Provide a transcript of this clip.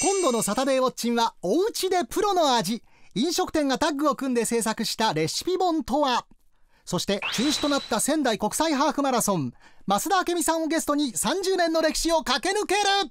今度のサタデーウォッチンはおうちでプロの味飲食店がタッグを組んで制作したレシピ本とはそして中止となった仙台国際ハーフマラソン増田明美さんをゲストに30年の歴史を駆け抜ける